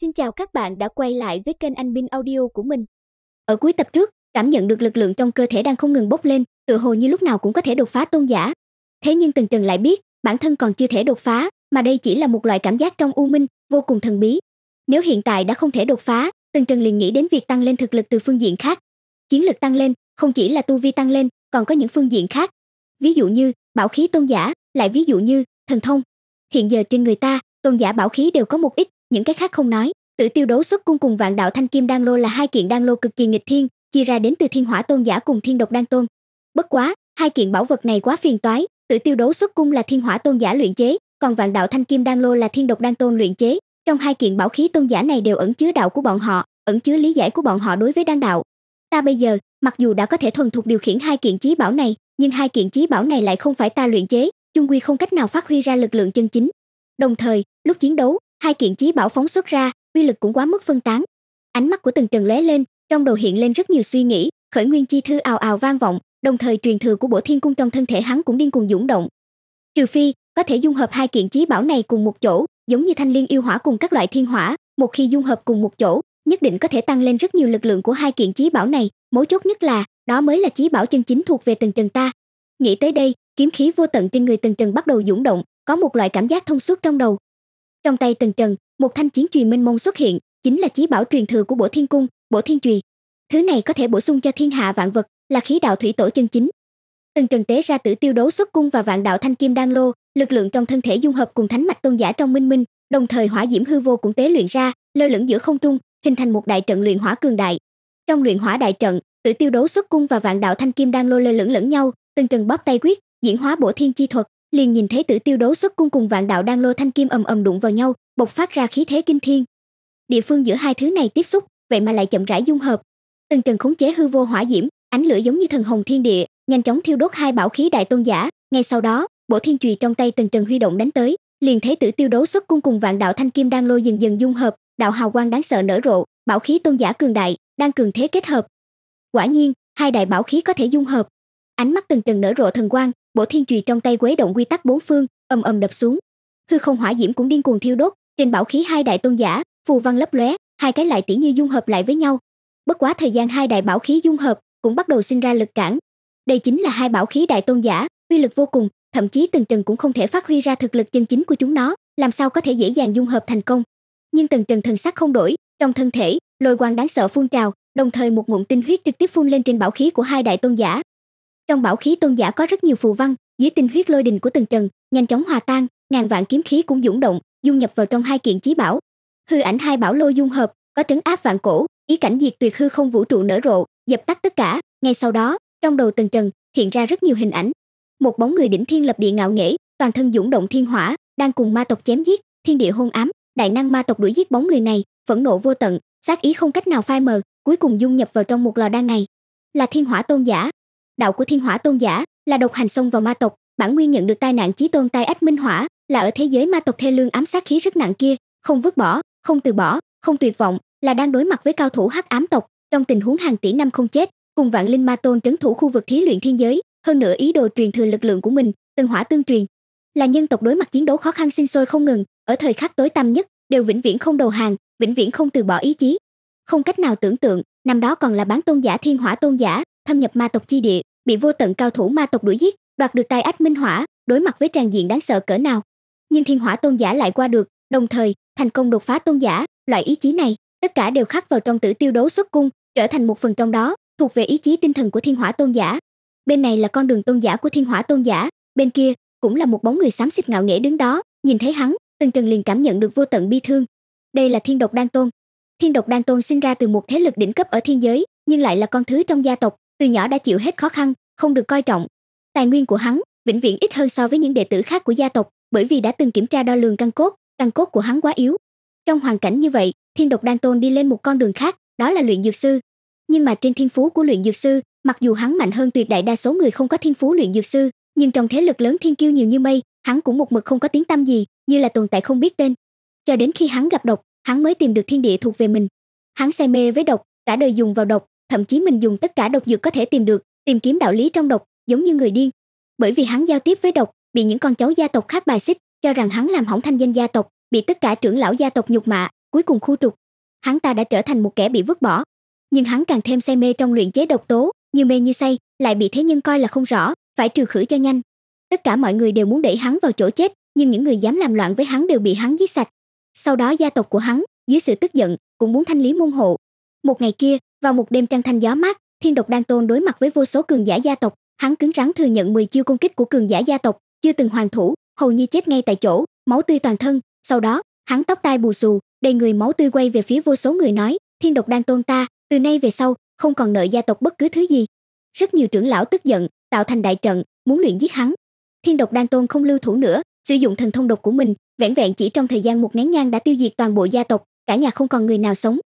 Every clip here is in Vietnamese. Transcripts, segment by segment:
Xin chào các bạn đã quay lại với kênh Anh Bin Audio của mình. Ở cuối tập trước, cảm nhận được lực lượng trong cơ thể đang không ngừng bốc lên, tựa hồ như lúc nào cũng có thể đột phá tôn giả. Thế nhưng Tần Trần lại biết, bản thân còn chưa thể đột phá, mà đây chỉ là một loại cảm giác trong u minh, vô cùng thần bí. Nếu hiện tại đã không thể đột phá, Tần Trần liền nghĩ đến việc tăng lên thực lực từ phương diện khác. Chiến lực tăng lên, không chỉ là tu vi tăng lên, còn có những phương diện khác. Ví dụ như bảo khí tôn giả, lại ví dụ như thần thông. Hiện giờ trên người ta, tôn giả bảo khí đều có một ít, những cái khác không nói tử tiêu đấu xuất cung cùng vạn đạo thanh kim đan lô là hai kiện đan lô cực kỳ nghịch thiên chia ra đến từ thiên hỏa tôn giả cùng thiên độc đan tôn bất quá hai kiện bảo vật này quá phiền toái tử tiêu đấu xuất cung là thiên hỏa tôn giả luyện chế còn vạn đạo thanh kim đan lô là thiên độc đan tôn luyện chế trong hai kiện bảo khí tôn giả này đều ẩn chứa đạo của bọn họ ẩn chứa lý giải của bọn họ đối với đan đạo ta bây giờ mặc dù đã có thể thuần thục điều khiển hai kiện chí bảo này nhưng hai kiện chí bảo này lại không phải ta luyện chế chung quy không cách nào phát huy ra lực lượng chân chính đồng thời lúc chiến đấu hai kiện chí bảo phóng xuất ra, uy lực cũng quá mức phân tán. Ánh mắt của Tần Trần lóe lên, trong đầu hiện lên rất nhiều suy nghĩ, khởi nguyên chi thư ào ào vang vọng, đồng thời truyền thừa của Bổ Thiên cung trong thân thể hắn cũng điên cuồng dũng động. Trừ phi, có thể dung hợp hai kiện chí bảo này cùng một chỗ, giống như Thanh Liên yêu hỏa cùng các loại thiên hỏa, một khi dung hợp cùng một chỗ, nhất định có thể tăng lên rất nhiều lực lượng của hai kiện chí bảo này, mấu chốt nhất là, đó mới là chí bảo chân chính thuộc về Tần Trần ta. Nghĩ tới đây, kiếm khí vô tận trên người Tần Trần bắt đầu dũng động, có một loại cảm giác thông suốt trong đầu, trong tay Tần Trần, một thanh chiến chùy minh mông xuất hiện, chính là chí bảo truyền thừa của Bộ Thiên Cung, Bộ Thiên Chùy. Thứ này có thể bổ sung cho thiên hạ vạn vật, là khí đạo thủy tổ chân chính. Tần Trần tế ra tử tiêu đấu xuất cung và vạn đạo thanh kim đan lô, lực lượng trong thân thể dung hợp cùng thánh mạch tôn giả trong minh minh, đồng thời hỏa diễm hư vô cũng tế luyện ra, lơ lửng giữa không trung, hình thành một đại trận luyện hỏa cường đại. Trong luyện hỏa đại trận, tử tiêu đấu xuất cung và vạn đạo thanh kim đan lô lơ lửng lẫn nhau, Tần Trần bóp tay quyết, diễn hóa bổ thiên chi thuật, liền nhìn thấy tử tiêu đấu xuất cung cùng vạn đạo đang lô thanh kim ầm ầm đụng vào nhau bộc phát ra khí thế kinh thiên địa phương giữa hai thứ này tiếp xúc vậy mà lại chậm rãi dung hợp từng trần khống chế hư vô hỏa diễm ánh lửa giống như thần hồng thiên địa nhanh chóng thiêu đốt hai bảo khí đại tôn giả ngay sau đó bộ thiên trùy trong tay từng trần huy động đánh tới liền thấy tử tiêu đấu xuất cung cùng vạn đạo thanh kim đang lôi dần dần dung hợp đạo hào quang đáng sợ nở rộ bảo khí tôn giả cường đại đang cường thế kết hợp quả nhiên hai đại bảo khí có thể dung hợp ánh mắt từng trần nở rộ thần quang bổ thiên chùy trong tay quấy động quy tắc bốn phương ầm ầm đập xuống hư không hỏa diễm cũng điên cuồng thiêu đốt trên bảo khí hai đại tôn giả phù văn lấp lóe hai cái lại tỉ như dung hợp lại với nhau bất quá thời gian hai đại bảo khí dung hợp cũng bắt đầu sinh ra lực cản đây chính là hai bảo khí đại tôn giả uy lực vô cùng thậm chí từng trần cũng không thể phát huy ra thực lực chân chính của chúng nó làm sao có thể dễ dàng dung hợp thành công nhưng từng trần thần sắc không đổi trong thân thể lôi quang đáng sợ phun trào đồng thời một ngụm tinh huyết trực tiếp phun lên trên bảo khí của hai đại tôn giả trong bảo khí tôn giả có rất nhiều phù văn, dưới tinh huyết lôi đình của từng trần, nhanh chóng hòa tan, ngàn vạn kiếm khí cũng dũng động, dung nhập vào trong hai kiện chí bảo. Hư ảnh hai bảo lôi dung hợp, có trấn áp vạn cổ, ý cảnh diệt tuyệt hư không vũ trụ nở rộ, dập tắt tất cả. Ngay sau đó, trong đầu từng trần hiện ra rất nhiều hình ảnh. Một bóng người đỉnh thiên lập địa ngạo nghễ, toàn thân dũng động thiên hỏa, đang cùng ma tộc chém giết, thiên địa hôn ám, đại năng ma tộc đuổi giết bóng người này, phẫn nộ vô tận, sát ý không cách nào phai mờ, cuối cùng dung nhập vào trong một lò đan này. Là thiên hỏa tôn giả, đạo của thiên hỏa tôn giả là độc hành xông vào ma tộc bản nguyên nhận được tai nạn chí tôn tai ách minh hỏa là ở thế giới ma tộc thê lương ám sát khí rất nặng kia không vứt bỏ không từ bỏ không tuyệt vọng là đang đối mặt với cao thủ hắc ám tộc trong tình huống hàng tỷ năm không chết cùng vạn linh ma tôn trấn thủ khu vực thí luyện thiên giới hơn nữa ý đồ truyền thừa lực lượng của mình tân hỏa tương truyền là nhân tộc đối mặt chiến đấu khó khăn sinh sôi không ngừng ở thời khắc tối tăm nhất đều vĩnh viễn không đầu hàng vĩnh viễn không từ bỏ ý chí không cách nào tưởng tượng năm đó còn là bán tôn giả thiên hỏa tôn giả thâm nhập ma tộc chi địa bị vô tận cao thủ ma tộc đuổi giết đoạt được tài ách minh hỏa đối mặt với trang diện đáng sợ cỡ nào nhưng thiên hỏa tôn giả lại qua được đồng thời thành công đột phá tôn giả loại ý chí này tất cả đều khắc vào trong tử tiêu đấu xuất cung trở thành một phần trong đó thuộc về ý chí tinh thần của thiên hỏa tôn giả bên này là con đường tôn giả của thiên hỏa tôn giả bên kia cũng là một bóng người xám xịt ngạo nghễ đứng đó nhìn thấy hắn từng trần liền cảm nhận được vô tận bi thương đây là thiên độc đan tôn thiên độc đan tôn sinh ra từ một thế lực đỉnh cấp ở thiên giới nhưng lại là con thứ trong gia tộc từ nhỏ đã chịu hết khó khăn không được coi trọng tài nguyên của hắn vĩnh viễn ít hơn so với những đệ tử khác của gia tộc bởi vì đã từng kiểm tra đo lường căn cốt căn cốt của hắn quá yếu trong hoàn cảnh như vậy thiên độc đan tôn đi lên một con đường khác đó là luyện dược sư nhưng mà trên thiên phú của luyện dược sư mặc dù hắn mạnh hơn tuyệt đại đa số người không có thiên phú luyện dược sư nhưng trong thế lực lớn thiên kiêu nhiều như mây hắn cũng một mực không có tiếng tăm gì như là tồn tại không biết tên cho đến khi hắn gặp độc hắn mới tìm được thiên địa thuộc về mình hắn say mê với độc cả đời dùng vào độc thậm chí mình dùng tất cả độc dược có thể tìm được, tìm kiếm đạo lý trong độc, giống như người điên. Bởi vì hắn giao tiếp với độc, bị những con cháu gia tộc khác bài xích, cho rằng hắn làm hỏng thanh danh gia tộc, bị tất cả trưởng lão gia tộc nhục mạ, cuối cùng khu trục. Hắn ta đã trở thành một kẻ bị vứt bỏ. Nhưng hắn càng thêm say mê trong luyện chế độc tố, như mê như say, lại bị thế nhân coi là không rõ, phải trừ khử cho nhanh. Tất cả mọi người đều muốn đẩy hắn vào chỗ chết, nhưng những người dám làm loạn với hắn đều bị hắn giết sạch. Sau đó gia tộc của hắn, dưới sự tức giận, cũng muốn thanh lý môn hộ. Một ngày kia, vào một đêm trăng thanh gió mát, Thiên Độc Đan Tôn đối mặt với vô số cường giả gia tộc, hắn cứng rắn thừa nhận 10 chiêu công kích của cường giả gia tộc, chưa từng hoàn thủ, hầu như chết ngay tại chỗ, máu tươi toàn thân, sau đó, hắn tóc tai bù xù, đầy người máu tươi quay về phía vô số người nói, Thiên Độc Đan Tôn ta, từ nay về sau, không còn nợ gia tộc bất cứ thứ gì. Rất nhiều trưởng lão tức giận, tạo thành đại trận, muốn luyện giết hắn. Thiên Độc Đan Tôn không lưu thủ nữa, sử dụng thần thông độc của mình, vẹn vẹn chỉ trong thời gian một nén nhang đã tiêu diệt toàn bộ gia tộc, cả nhà không còn người nào sống,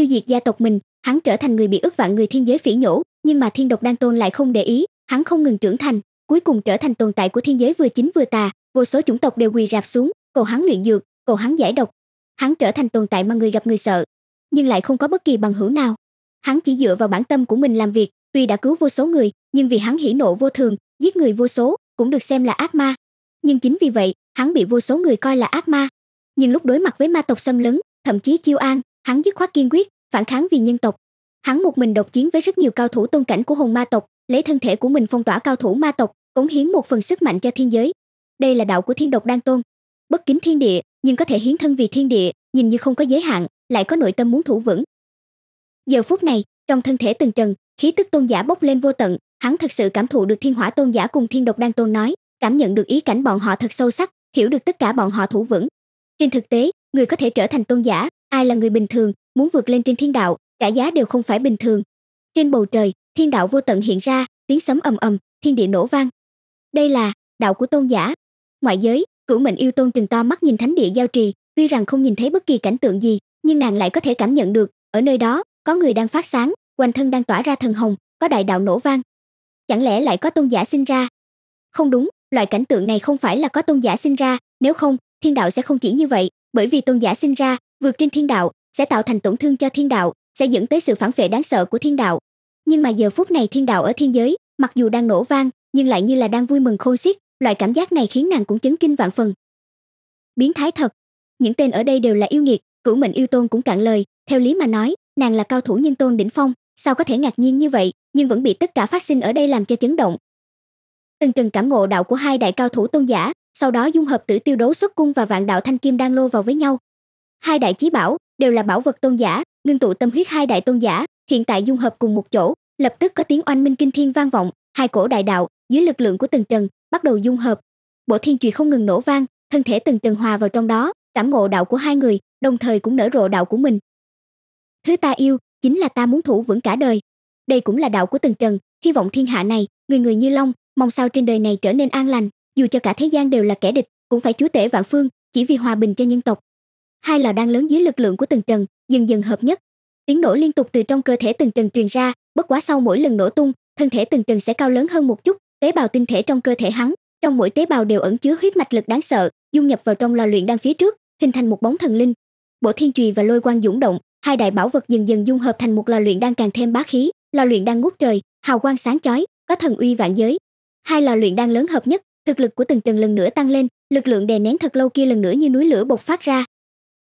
tiêu diệt gia tộc mình, hắn trở thành người bị ức vạn người thiên giới phỉ nhổ, nhưng mà Thiên Độc Đan Tôn lại không để ý, hắn không ngừng trưởng thành, cuối cùng trở thành tồn tại của thiên giới vừa chính vừa tà, vô số chủng tộc đều quỳ rạp xuống, cầu hắn luyện dược, cầu hắn giải độc. Hắn trở thành tồn tại mà người gặp người sợ, nhưng lại không có bất kỳ bằng hữu nào. Hắn chỉ dựa vào bản tâm của mình làm việc, tuy đã cứu vô số người, nhưng vì hắn hỉ nộ vô thường, giết người vô số, cũng được xem là ác ma. Nhưng chính vì vậy, hắn bị vô số người coi là ác ma. Nhưng lúc đối mặt với ma tộc xâm lấn, thậm chí Chiêu An, Hắn dứt khoát kiên quyết, phản kháng vì nhân tộc. Hắn một mình độc chiến với rất nhiều cao thủ tôn cảnh của hồn ma tộc, lấy thân thể của mình phong tỏa cao thủ ma tộc, cống hiến một phần sức mạnh cho thiên giới. Đây là đạo của thiên độc đan tôn. Bất kính thiên địa, nhưng có thể hiến thân vì thiên địa, nhìn như không có giới hạn, lại có nội tâm muốn thủ vững. Giờ phút này, trong thân thể từng trần, khí tức tôn giả bốc lên vô tận, hắn thật sự cảm thụ được thiên hỏa tôn giả cùng thiên độc đan tôn nói, cảm nhận được ý cảnh bọn họ thật sâu sắc, hiểu được tất cả bọn họ thủ vững. Trên thực tế, người có thể trở thành tôn giả, ai là người bình thường muốn vượt lên trên thiên đạo cả giá đều không phải bình thường trên bầu trời thiên đạo vô tận hiện ra tiếng sấm ầm ầm thiên địa nổ vang đây là đạo của tôn giả ngoại giới cửu mệnh yêu tôn trừng to mắt nhìn thánh địa giao trì tuy rằng không nhìn thấy bất kỳ cảnh tượng gì nhưng nàng lại có thể cảm nhận được ở nơi đó có người đang phát sáng quanh thân đang tỏa ra thần hồng có đại đạo nổ vang chẳng lẽ lại có tôn giả sinh ra không đúng loại cảnh tượng này không phải là có tôn giả sinh ra nếu không thiên đạo sẽ không chỉ như vậy bởi vì tôn giả sinh ra vượt trên thiên đạo sẽ tạo thành tổn thương cho thiên đạo sẽ dẫn tới sự phản vệ đáng sợ của thiên đạo nhưng mà giờ phút này thiên đạo ở thiên giới mặc dù đang nổ vang nhưng lại như là đang vui mừng khôn xiết loại cảm giác này khiến nàng cũng chấn kinh vạn phần biến thái thật những tên ở đây đều là yêu nghiệt cửu mệnh yêu tôn cũng cạn lời theo lý mà nói nàng là cao thủ nhân tôn đỉnh phong sao có thể ngạc nhiên như vậy nhưng vẫn bị tất cả phát sinh ở đây làm cho chấn động từng từng cảm ngộ đạo của hai đại cao thủ tôn giả sau đó dung hợp tử tiêu đấu xuất cung và vạn đạo thanh kim đan lô vào với nhau hai đại chí bảo đều là bảo vật tôn giả ngưng tụ tâm huyết hai đại tôn giả hiện tại dung hợp cùng một chỗ lập tức có tiếng oanh minh kinh thiên vang vọng hai cổ đại đạo dưới lực lượng của từng trần bắt đầu dung hợp bộ thiên trùy không ngừng nổ vang thân thể từng trần hòa vào trong đó cảm ngộ đạo của hai người đồng thời cũng nở rộ đạo của mình thứ ta yêu chính là ta muốn thủ vững cả đời đây cũng là đạo của từng trần hy vọng thiên hạ này người người như long mong sao trên đời này trở nên an lành dù cho cả thế gian đều là kẻ địch cũng phải chúa tể vạn phương chỉ vì hòa bình cho nhân tộc hai là đang lớn dưới lực lượng của từng trần dần dần hợp nhất tiếng nổ liên tục từ trong cơ thể từng trần truyền ra bất quá sau mỗi lần nổ tung thân thể từng trần sẽ cao lớn hơn một chút tế bào tinh thể trong cơ thể hắn trong mỗi tế bào đều ẩn chứa huyết mạch lực đáng sợ dung nhập vào trong lò luyện đang phía trước hình thành một bóng thần linh bộ thiên trùy và lôi quang dũng động hai đại bảo vật dần dần dung hợp thành một lò luyện đang càng thêm bá khí lò luyện đang ngút trời hào quang sáng chói có thần uy vạn giới hai lò luyện đang lớn hợp nhất thực lực của từng trần lần nữa tăng lên lực lượng đè nén thật lâu kia lần nữa như núi lửa bộc phát ra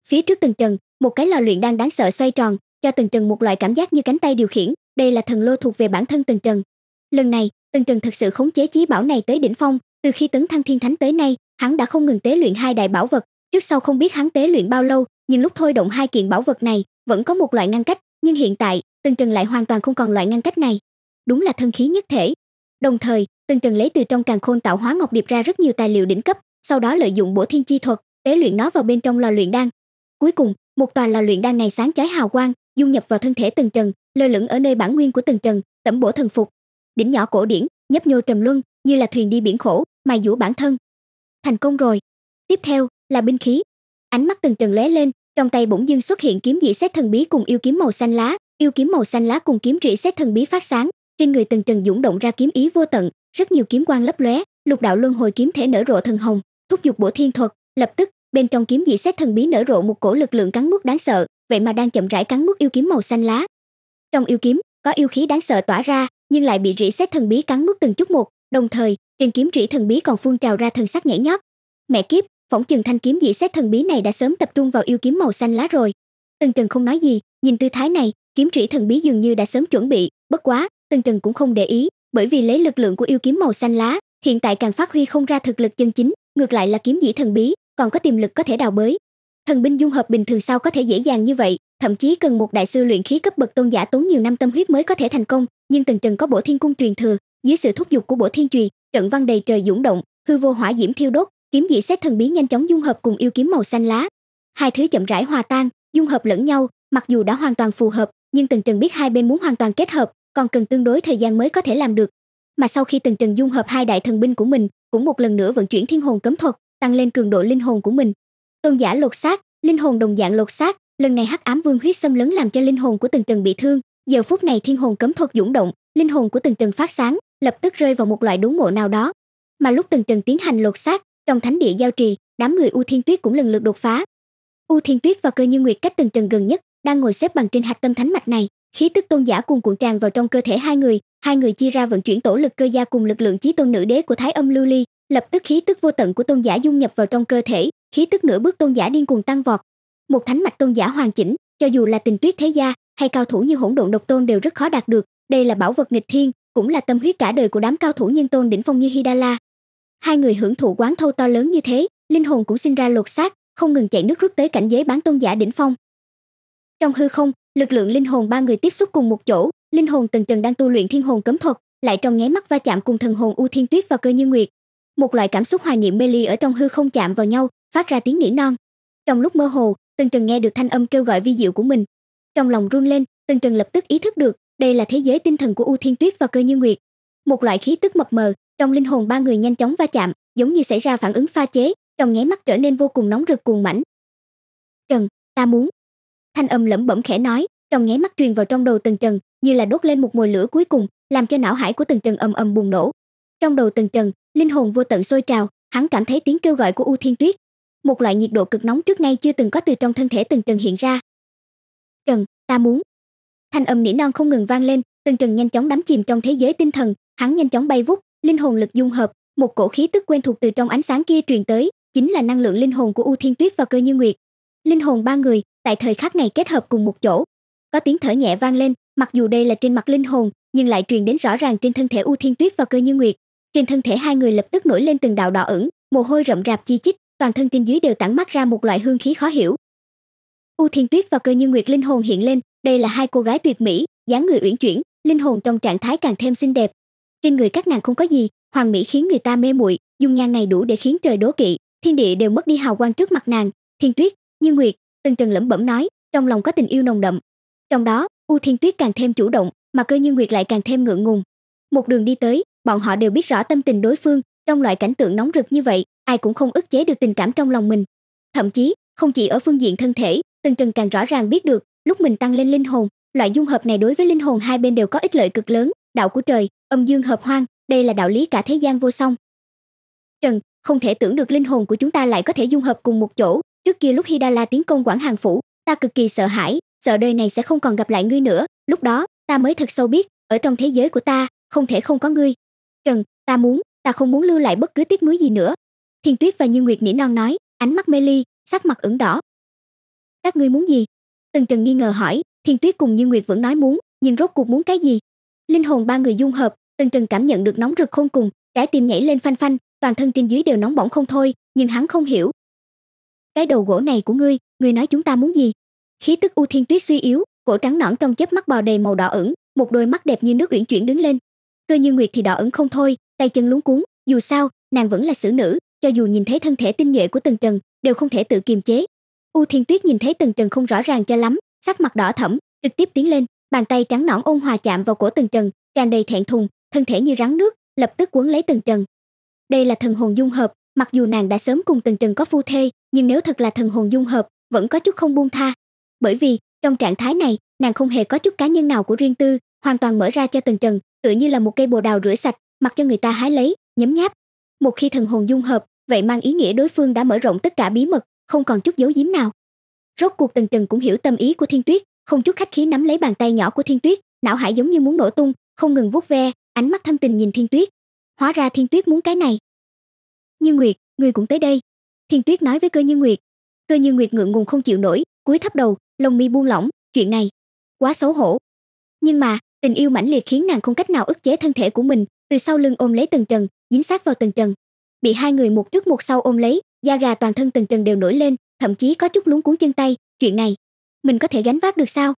phía trước từng trần một cái lò luyện đang đáng sợ xoay tròn cho từng trần một loại cảm giác như cánh tay điều khiển đây là thần lô thuộc về bản thân từng trần lần này từng trần thật sự khống chế chí bảo này tới đỉnh phong từ khi tấn thăng thiên thánh tới nay hắn đã không ngừng tế luyện hai đại bảo vật trước sau không biết hắn tế luyện bao lâu nhưng lúc thôi động hai kiện bảo vật này vẫn có một loại ngăn cách nhưng hiện tại từng trần lại hoàn toàn không còn loại ngăn cách này đúng là thân khí nhất thể đồng thời Tần Trần lấy từ trong càng khôn tạo hóa ngọc điệp ra rất nhiều tài liệu đỉnh cấp, sau đó lợi dụng bổ thiên chi thuật, tế luyện nó vào bên trong lò luyện đan. Cuối cùng, một tòa lò luyện đan ngày sáng cháy hào quang, dung nhập vào thân thể Tần Trần, lơ lửng ở nơi bản nguyên của Tần Trần, tẩm bổ thần phục. Đỉnh nhỏ cổ điển, nhấp nhô trầm luân, như là thuyền đi biển khổ, mài dũ bản thân. Thành công rồi. Tiếp theo là binh khí. Ánh mắt Tần Trần lóe lên, trong tay bỗng dưng xuất hiện kiếm dị xét thần bí cùng yêu kiếm màu xanh lá, yêu kiếm màu xanh lá cùng kiếm rỉ xét thần bí phát sáng, trên người Tần Trần dũng động ra kiếm ý vô tận, rất nhiều kiếm quang lấp lóe lục đạo luân hồi kiếm thể nở rộ thần hồng thúc giục bổ thiên thuật lập tức bên trong kiếm dị xét thần bí nở rộ một cổ lực lượng cắn nuốt đáng sợ vậy mà đang chậm rãi cắn nuốt yêu kiếm màu xanh lá trong yêu kiếm có yêu khí đáng sợ tỏa ra nhưng lại bị rỉ xét thần bí cắn nuốt từng chút một đồng thời trên kiếm rỉ thần bí còn phun trào ra thần sắc nhảy nhót mẹ kiếp phỏng chừng thanh kiếm dị xét thần bí này đã sớm tập trung vào yêu kiếm màu xanh lá rồi Tân Trần không nói gì, nhìn tư thái này, kiếm rỉ thần bí dường như đã sớm chuẩn bị, bất quá, Tân Trần cũng không để ý, bởi vì lấy lực lượng của yêu kiếm màu xanh lá, hiện tại càng phát huy không ra thực lực chân chính, ngược lại là kiếm dĩ thần bí, còn có tiềm lực có thể đào bới. Thần binh dung hợp bình thường sao có thể dễ dàng như vậy, thậm chí cần một đại sư luyện khí cấp bậc tôn giả tốn nhiều năm tâm huyết mới có thể thành công, nhưng từng Trần có Bổ Thiên cung truyền thừa, dưới sự thúc giục của Bổ Thiên truyền, trận văn đầy trời dũng động, hư vô hỏa diễm thiêu đốt, kiếm dị xét thần bí nhanh chóng dung hợp cùng yêu kiếm màu xanh lá. Hai thứ chậm rãi hòa tan, dung hợp lẫn nhau, mặc dù đã hoàn toàn phù hợp, nhưng từng Trần biết hai bên muốn hoàn toàn kết hợp, còn cần tương đối thời gian mới có thể làm được mà sau khi tần trần dung hợp hai đại thần binh của mình cũng một lần nữa vận chuyển thiên hồn cấm thuật tăng lên cường độ linh hồn của mình tôn giả lột xác linh hồn đồng dạng lột xác lần này hắc ám vương huyết xâm lấn làm cho linh hồn của tần trần bị thương giờ phút này thiên hồn cấm thuật dũng động linh hồn của tần trần phát sáng lập tức rơi vào một loại đốn ngộ nào đó mà lúc tần trần tiến hành lột xác trong thánh địa giao trì đám người u thiên tuyết cũng lần lượt đột phá u thiên tuyết và cơ như nguyệt cách tần trần gần nhất đang ngồi xếp bằng trên hạch tâm thánh mạch này khí tức tôn giả cuồn cuộn tràn vào trong cơ thể hai người hai người chia ra vận chuyển tổ lực cơ gia cùng lực lượng chí tôn nữ đế của thái âm lưu ly lập tức khí tức vô tận của tôn giả dung nhập vào trong cơ thể khí tức nửa bước tôn giả điên cuồng tăng vọt một thánh mạch tôn giả hoàn chỉnh cho dù là tình tuyết thế gia hay cao thủ như hỗn độn độc tôn đều rất khó đạt được đây là bảo vật nghịch thiên cũng là tâm huyết cả đời của đám cao thủ nhân tôn đỉnh phong như hidala hai người hưởng thụ quán thâu to lớn như thế linh hồn cũng sinh ra lột xác không ngừng chạy nước rút tới cảnh giới bán tôn giả đỉnh phong trong hư không lực lượng linh hồn ba người tiếp xúc cùng một chỗ linh hồn tần trần đang tu luyện thiên hồn cấm thuật lại trong nháy mắt va chạm cùng thần hồn u thiên tuyết và cơ như nguyệt một loại cảm xúc hòa nhiễm mê ly ở trong hư không chạm vào nhau phát ra tiếng nỉ non trong lúc mơ hồ tần trần nghe được thanh âm kêu gọi vi diệu của mình trong lòng run lên tần trần lập tức ý thức được đây là thế giới tinh thần của u thiên tuyết và cơ như nguyệt một loại khí tức mập mờ trong linh hồn ba người nhanh chóng va chạm giống như xảy ra phản ứng pha chế trong nháy mắt trở nên vô cùng nóng rực cuồng mãnh trần ta muốn thanh âm lẩm bẩm khẽ nói trong nháy mắt truyền vào trong đầu tần trần như là đốt lên một mùi lửa cuối cùng làm cho não hải của tần trần ầm ầm bùng nổ trong đầu tần trần linh hồn vô tận sôi trào hắn cảm thấy tiếng kêu gọi của u thiên tuyết một loại nhiệt độ cực nóng trước nay chưa từng có từ trong thân thể tần trần hiện ra trần ta muốn thanh âm nỉ non không ngừng vang lên tần trần nhanh chóng đắm chìm trong thế giới tinh thần hắn nhanh chóng bay vút linh hồn lực dung hợp một cổ khí tức quen thuộc từ trong ánh sáng kia truyền tới chính là năng lượng linh hồn của u thiên tuyết và cơ như nguyệt linh hồn ba người tại thời khắc này kết hợp cùng một chỗ. Có tiếng thở nhẹ vang lên, mặc dù đây là trên mặt linh hồn, nhưng lại truyền đến rõ ràng trên thân thể U Thiên Tuyết và Cơ Như Nguyệt. Trên thân thể hai người lập tức nổi lên từng đạo đỏ ửng, mồ hôi rậm rạp chi chít, toàn thân trên dưới đều tản mát ra một loại hương khí khó hiểu. U Thiên Tuyết và Cơ Như Nguyệt linh hồn hiện lên, đây là hai cô gái tuyệt mỹ, dáng người uyển chuyển, linh hồn trong trạng thái càng thêm xinh đẹp. Trên người các nàng không có gì, hoàng mỹ khiến người ta mê muội, dung nhan này đủ để khiến trời đố kỵ, thiên địa đều mất đi hào quang trước mặt nàng. Thiên Tuyết, Như Nguyệt, Tần Trần lẩm bẩm nói, trong lòng có tình yêu nồng đậm. Trong đó, U Thiên Tuyết càng thêm chủ động, mà Cơ Như Nguyệt lại càng thêm ngượng ngùng. Một đường đi tới, bọn họ đều biết rõ tâm tình đối phương, trong loại cảnh tượng nóng rực như vậy, ai cũng không ức chế được tình cảm trong lòng mình. Thậm chí, không chỉ ở phương diện thân thể, Tần Trần càng rõ ràng biết được, lúc mình tăng lên linh hồn, loại dung hợp này đối với linh hồn hai bên đều có ích lợi cực lớn, đạo của trời, âm dương hợp hoang, đây là đạo lý cả thế gian vô song. Trần, không thể tưởng được linh hồn của chúng ta lại có thể dung hợp cùng một chỗ, Trước kia lúc Hidala tiến công Quảng Hàng phủ, ta cực kỳ sợ hãi, sợ đời này sẽ không còn gặp lại ngươi nữa, lúc đó, ta mới thật sâu biết, ở trong thế giới của ta, không thể không có ngươi. Trần, ta muốn, ta không muốn lưu lại bất cứ tiếc nuối gì nữa. Thiên Tuyết và Như Nguyệt nỉ non nói, ánh mắt mê ly, sắc mặt ửng đỏ. Các ngươi muốn gì? Tần Trần nghi ngờ hỏi, Thiên Tuyết cùng Như Nguyệt vẫn nói muốn, nhưng rốt cuộc muốn cái gì? Linh hồn ba người dung hợp, Tần Trần cảm nhận được nóng rực khôn cùng, trái tim nhảy lên phanh phanh, toàn thân trên dưới đều nóng bỏng không thôi, nhưng hắn không hiểu, cái đầu gỗ này của ngươi ngươi nói chúng ta muốn gì khí tức u thiên tuyết suy yếu cổ trắng nõn trong chớp mắt bò đầy màu đỏ ửng một đôi mắt đẹp như nước uyển chuyển đứng lên cơ như nguyệt thì đỏ ửng không thôi tay chân luống cuống dù sao nàng vẫn là xử nữ cho dù nhìn thấy thân thể tinh nhuệ của tần trần đều không thể tự kiềm chế u thiên tuyết nhìn thấy tần trần không rõ ràng cho lắm sắc mặt đỏ thẫm trực tiếp tiến lên bàn tay trắng nõn ôn hòa chạm vào cổ tần trần tràn đầy thẹn thùng thân thể như rắn nước lập tức cuốn lấy tần trần đây là thần hồn dung hợp Mặc dù nàng đã sớm cùng Tần Trần có phu thê, nhưng nếu thật là thần hồn dung hợp, vẫn có chút không buông tha. Bởi vì, trong trạng thái này, nàng không hề có chút cá nhân nào của riêng tư, hoàn toàn mở ra cho Tần Trần, tự như là một cây bồ đào rửa sạch, mặc cho người ta hái lấy, nhấm nháp. Một khi thần hồn dung hợp, vậy mang ý nghĩa đối phương đã mở rộng tất cả bí mật, không còn chút giấu giếm nào. Rốt cuộc Tần Trần cũng hiểu tâm ý của Thiên Tuyết, không chút khách khí nắm lấy bàn tay nhỏ của Thiên Tuyết, não hải giống như muốn nổ tung, không ngừng vuốt ve, ánh mắt thâm tình nhìn Thiên Tuyết. Hóa ra Thiên Tuyết muốn cái này. Như Nguyệt, ngươi cũng tới đây. Thiên Tuyết nói với cơ Như Nguyệt. Cơ Như Nguyệt ngượng ngùng không chịu nổi, cúi thấp đầu, lông mi buông lỏng, chuyện này quá xấu hổ. Nhưng mà, tình yêu mãnh liệt khiến nàng không cách nào ức chế thân thể của mình, từ sau lưng ôm lấy Tần Trần, dính sát vào Tần Trần. Bị hai người một trước một sau ôm lấy, da gà toàn thân Tần Trần đều nổi lên, thậm chí có chút luống cuốn chân tay, chuyện này mình có thể gánh vác được sao?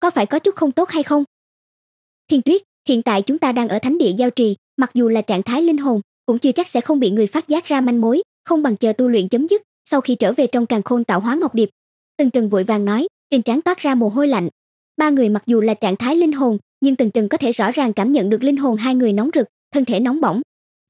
Có phải có chút không tốt hay không? Thiên Tuyết, hiện tại chúng ta đang ở thánh địa giao trì, mặc dù là trạng thái linh hồn, cũng chưa chắc sẽ không bị người phát giác ra manh mối không bằng chờ tu luyện chấm dứt sau khi trở về trong càng khôn tạo hóa ngọc điệp tần trần vội vàng nói trên trán toát ra mồ hôi lạnh ba người mặc dù là trạng thái linh hồn nhưng tần trần có thể rõ ràng cảm nhận được linh hồn hai người nóng rực thân thể nóng bỏng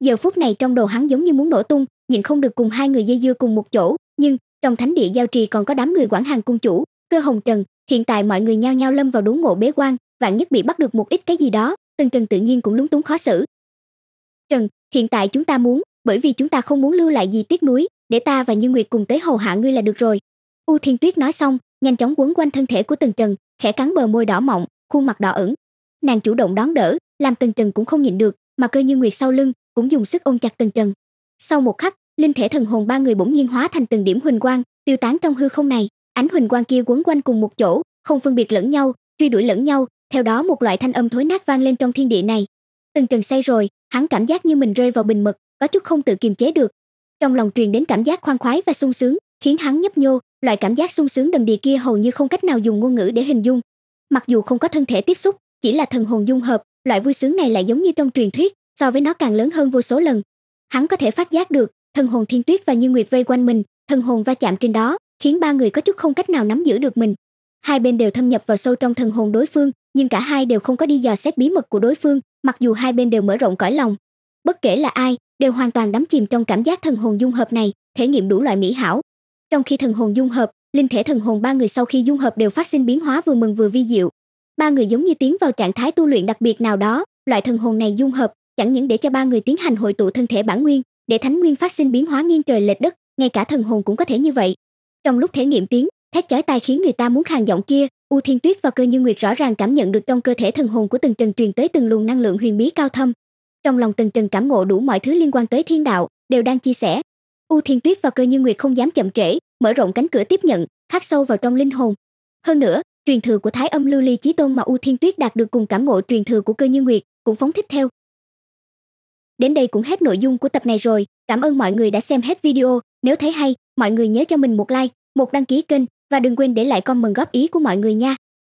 giờ phút này trong đầu hắn giống như muốn nổ tung nhịn không được cùng hai người dây dưa cùng một chỗ nhưng trong thánh địa giao trì còn có đám người quản hàng cung chủ cơ hồng trần hiện tại mọi người nhao nhao lâm vào đốn ngộ bế quan vạn nhất bị bắt được một ít cái gì đó tần trần tự nhiên cũng lúng túng khó xử trần hiện tại chúng ta muốn bởi vì chúng ta không muốn lưu lại gì tiếc nuối để ta và như nguyệt cùng tới hầu hạ ngươi là được rồi u thiên tuyết nói xong nhanh chóng quấn quanh thân thể của tần trần khẽ cắn bờ môi đỏ mọng khuôn mặt đỏ ửng nàng chủ động đón đỡ làm tần trần cũng không nhịn được mà cơ như nguyệt sau lưng cũng dùng sức ôm chặt tần trần sau một khắc linh thể thần hồn ba người bỗng nhiên hóa thành từng điểm huỳnh quang tiêu tán trong hư không này ánh huỳnh quang kia quấn quanh cùng một chỗ không phân biệt lẫn nhau truy đuổi lẫn nhau theo đó một loại thanh âm thối nát vang lên trong thiên địa này tần trần say rồi hắn cảm giác như mình rơi vào bình mực có chút không tự kiềm chế được trong lòng truyền đến cảm giác khoan khoái và sung sướng khiến hắn nhấp nhô loại cảm giác sung sướng đầm đìa kia hầu như không cách nào dùng ngôn ngữ để hình dung mặc dù không có thân thể tiếp xúc chỉ là thần hồn dung hợp loại vui sướng này lại giống như trong truyền thuyết so với nó càng lớn hơn vô số lần hắn có thể phát giác được thần hồn thiên tuyết và như nguyệt vây quanh mình thần hồn va chạm trên đó khiến ba người có chút không cách nào nắm giữ được mình hai bên đều thâm nhập vào sâu trong thần hồn đối phương nhưng cả hai đều không có đi dò xét bí mật của đối phương mặc dù hai bên đều mở rộng cõi lòng bất kể là ai đều hoàn toàn đắm chìm trong cảm giác thần hồn dung hợp này thể nghiệm đủ loại mỹ hảo trong khi thần hồn dung hợp linh thể thần hồn ba người sau khi dung hợp đều phát sinh biến hóa vừa mừng vừa vi diệu ba người giống như tiến vào trạng thái tu luyện đặc biệt nào đó loại thần hồn này dung hợp chẳng những để cho ba người tiến hành hội tụ thân thể bản nguyên để thánh nguyên phát sinh biến hóa nghiêng trời lệch đất ngay cả thần hồn cũng có thể như vậy trong lúc thể nghiệm tiếng thét chói tai khiến người ta muốn khàn giọng kia u thiên tuyết và cơ như nguyệt rõ ràng cảm nhận được trong cơ thể thần hồn của tần trần truyền tới từng luồng năng lượng huyền bí cao thâm trong lòng tần trần cảm ngộ đủ mọi thứ liên quan tới thiên đạo đều đang chia sẻ u thiên tuyết và cơ như nguyệt không dám chậm trễ mở rộng cánh cửa tiếp nhận khắc sâu vào trong linh hồn hơn nữa truyền thừa của thái âm lưu ly chí tôn mà u thiên tuyết đạt được cùng cảm ngộ truyền thừa của cơ như nguyệt cũng phóng thích theo đến đây cũng hết nội dung của tập này rồi cảm ơn mọi người đã xem hết video nếu thấy hay mọi người nhớ cho mình một like một đăng ký kênh và đừng quên để lại comment góp ý của mọi người nha.